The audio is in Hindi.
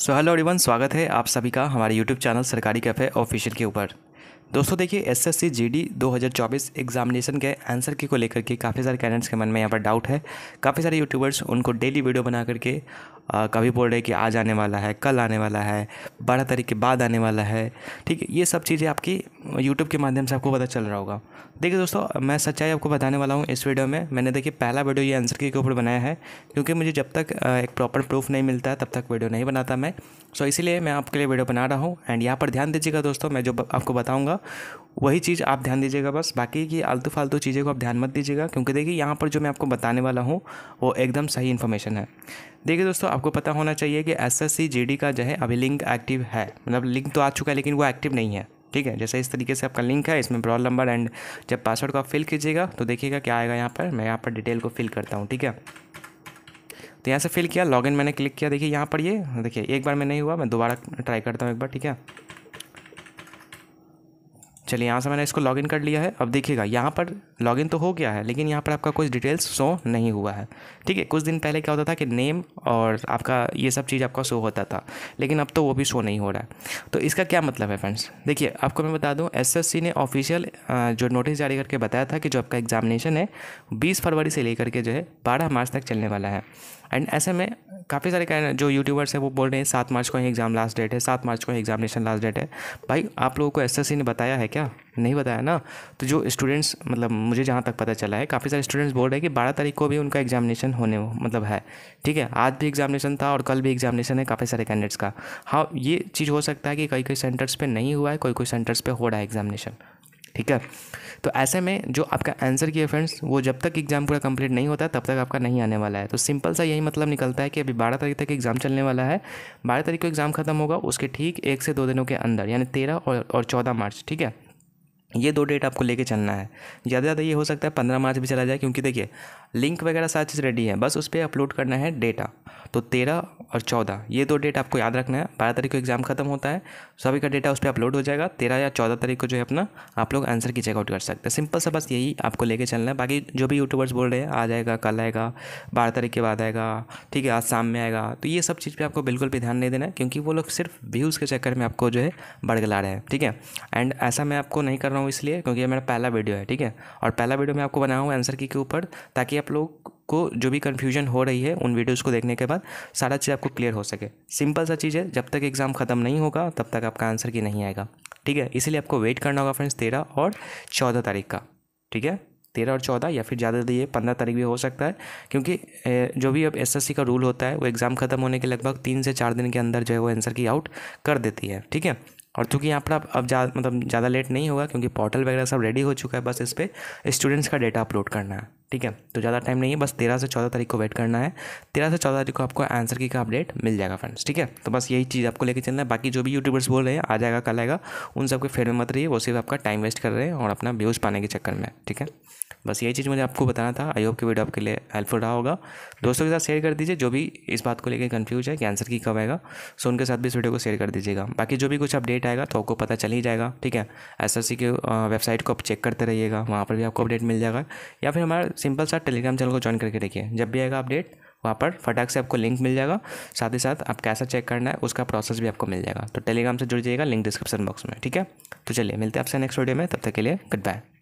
सो हेलो एवरीवन स्वागत है आप सभी का हमारे YouTube channel Sarkari cafe official के ऊपर दोस्तों देखिए S S C G D दो हज़ार चौबीस एग्जामिनेशन के आंसर की को लेकर के काफ़ी सारे कैंडिडेट्स के मन में यहाँ पर डाउट है काफ़ी सारे यूट्यूबर्स उनको डेली वीडियो बना करके कभी बोल रहे कि आज आने वाला है कल आने वाला है बारह तारीख के बाद आने वाला है ठीक है ये सब चीज़ें आपकी यूट्यूब के माध्यम से आपको पता चल रहा होगा देखिए दोस्तों मैं सच्चाई आपको बताने वाला हूँ इस वीडियो में मैंने देखिए पहला वीडियो ये आंसर के ऊपर बनाया है क्योंकि मुझे जब तक एक प्रॉपर प्रूफ नहीं मिलता है तब तक वीडियो नहीं बनाता मैं सो इसीलिए मैं आपके लिए वीडियो बना रहा हूँ एंड यहाँ पर ध्यान दीजिएगा दोस्तों मैं जो आपको बताऊँगा वही चीज़ आप ध्यान दीजिएगा बस बाकी की आलतू फालतू चीज़ें को आप ध्यान मत दीजिएगा क्योंकि देखिए यहाँ पर जो मैं आपको बताने वाला हूँ वो एकदम सही इन्फॉर्मेशन है देखिए दोस्तों आपको पता होना चाहिए कि एस एस का जो है अभी लिंक एक्टिव है मतलब लिंक तो आ चुका है लेकिन वो एक्टिव नहीं है ठीक है जैसे इस तरीके से आपका लिंक है इसमें ब्रॉल नंबर एंड जब पासवर्ड को आप फिल कीजिएगा तो देखिएगा क्या आएगा यहाँ पर मैं यहाँ पर डिटेल को फिल करता हूँ ठीक है तो यहाँ से फिल किया लॉगिन मैंने क्लिक किया देखिए यहाँ पर ये देखिए एक बार में नहीं हुआ मैं दोबारा ट्राई करता हूँ एक बार ठीक है चलिए यहाँ से मैंने इसको लॉगिन कर लिया है अब देखिएगा यहाँ पर लॉगिन तो हो गया है लेकिन यहाँ पर आपका कुछ डिटेल्स शो नहीं हुआ है ठीक है कुछ दिन पहले क्या होता था कि नेम और आपका ये सब चीज़ आपका शो होता था लेकिन अब तो वो भी शो नहीं हो रहा है तो इसका क्या मतलब है फ्रेंड्स देखिए आपको मैं बता दूँ एस ने ऑफिशियल जो नोटिस जारी करके बताया था कि जो आपका एग्जामिनेशन है बीस फरवरी से लेकर के जो है बारह मार्च तक चलने वाला है एंड ऐसे में काफ़ी सारे जो यूट्यूबर्स हैं वो बोल रहे हैं सात मार्च को ही एग्ज़ाम लास्ट डेट है सात मार्च को ही एग्जामिनेशन लास्ट डेट है भाई आप लोगों को एस ने बताया है क्या क्या नहीं बताया ना तो जो स्टूडेंट्स मतलब मुझे जहाँ तक पता चला है काफ़ी सारे स्टूडेंट्स बोल रहे हैं कि बारह तारीख को भी उनका एग्जामिनेशन होने हो, मतलब है ठीक है आज भी एग्जामिनेशन था और कल भी एग्जामिनेशन है काफ़ी सारे कैंडिडेट्स का हाँ ये चीज़ हो सकता है कि कई कई सेंटर्स पर नहीं हुआ है कोई कोई सेंटर्स पर हो रहा है एग्जामिनेशन ठीक है तो ऐसे में जो आपका आंसर किया फ्रेंड्स वो जब तक एग्ज़ाम पूरा कंप्लीट नहीं होता तब तक आपका नहीं आने वाला है तो सिंपल सा यही मतलब निकलता है कि अभी बारह तारीख तक एग्ज़ाम चलने वाला है बारह तारीख को एग्ज़ाम खत्म होगा उसके ठीक एक से दो दिनों के अंदर यानी तेरह और और चौदह मार्च ठीक है ये दो डेट आपको लेके चलना है ज़्यादा से ज़्यादा ये हो सकता है पंद्रह मार्च भी चला जाए क्योंकि देखिए लिंक वगैरह सारी चीज़ रेडी है बस उस पर अपलोड करना है डेटा तो तेरह और चौदह ये दो डेट आपको याद रखना है बारह तारीख को एग्ज़ाम खत्म होता है सभी का डेटा उस पर अपलोड हो जाएगा तेरह या चौदह तारीख को जो है अपना आप लोग आंसर की चेकआउट कर सकते हैं सिंपल सा बस यही आपको लेके चलना है बाकी जो भी यूट्यूबर्स बोल रहे हैं आ जाएगा कल आएगा बारह तारीख के बाद आएगा ठीक है आज शाम में आएगा तो ये सब चीज़ पर आपको बिल्कुल भी ध्यान नहीं देना है क्योंकि वो लोग सिर्फ व्यूज़ के चक्कर में आपको जो है बड़गला रहे हैं ठीक है एंड ऐसा मैं आपको नहीं कर रहा हूँ हूँ इसलिए क्योंकि ये मेरा पहला वीडियो है ठीक है और पहला वीडियो मैं आपको बनाया हूँ आंसर की के ऊपर ताकि आप लोग को जो भी कन्फ्यूजन हो रही है उन वीडियोज़ को देखने के बाद सारा चीज़ आपको क्लियर हो सके सिंपल सा चीज़ है जब तक एग्ज़ाम ख़त्म नहीं होगा तब तक आपका आंसर की नहीं आएगा ठीक है इसीलिए आपको वेट करना होगा फ्रेंड्स तेरह और चौदह तारीख का ठीक है तेरह और चौदह या फिर ज़्यादा दिए तो पंद्रह तारीख भी हो सकता है क्योंकि जो भी अब एसएससी का रूल होता है वो एग्ज़ाम ख़त्म होने के लगभग तीन से चार दिन के अंदर जो है वो आंसर की आउट कर देती है ठीक है और चूँकि यहाँ पर अब जा मतलब ज़्यादा लेट नहीं होगा क्योंकि पोर्टल वगैरह सब रेडी हो चुका है बस इस पर स्टूडेंट्स का डेटा अपलोड करना है ठीक है तो ज़्यादा टाइम नहीं है बस तेरह से चौदह तारीख को वेट करना है तेरह से चौदह तारीख को आपको आंसर की का अपडेट मिल जाएगा फ्रेंड्स ठीक है तो बस यही चीज़ आपको लेके चलना है बाकी जो भी यूट्यूबर्स बोल रहे हैं आ जाएगा कल आएगा उन सबके फेर में मत रहिए वो सिर्फ आपका टाइम वेस्ट कर रहे हैं और अपना व्यूज़ पाने के चक्कर में ठीक है बस यही चीज़ मुझे आपको बताना था आई होप कि वीडियो आपके लिए हेल्पफुल रहा होगा दोस्तों के साथ शेयर कर दीजिए जो भी इस बात को लेकर कन्फ्यूज है कि आंसर की कब आएगा सो उनके साथ भी इस वीडियो को शेयर कर दीजिएगा बाकी जो भी कुछ अपडेट आएगा तो आपको पता चल ही जाएगा ठीक है एस एस सी की वेबसाइट को आप चेक करते रहिएगा वहाँ पर भी आपको अपडेट मिल जाएगा या फिर हमारा सिंपल सा टेलीग्राम चैनल को ज्वाइन करके देखिए जब भी आएगा अपडेट वहाँ पर फटाक से आपको लिंक मिल जाएगा साथ ही साथ आप कैसा चेक करना है उसका प्रोसेस भी आपको मिल जाएगा तो टेलीग्राम से जुड़ जाइएगा लिंक डिस्क्रिप्शन बॉक्स में ठीक है तो चलिए मिलते हैं आपसे नेक्स्ट वीडियो में तब तक के लिए गुड बाय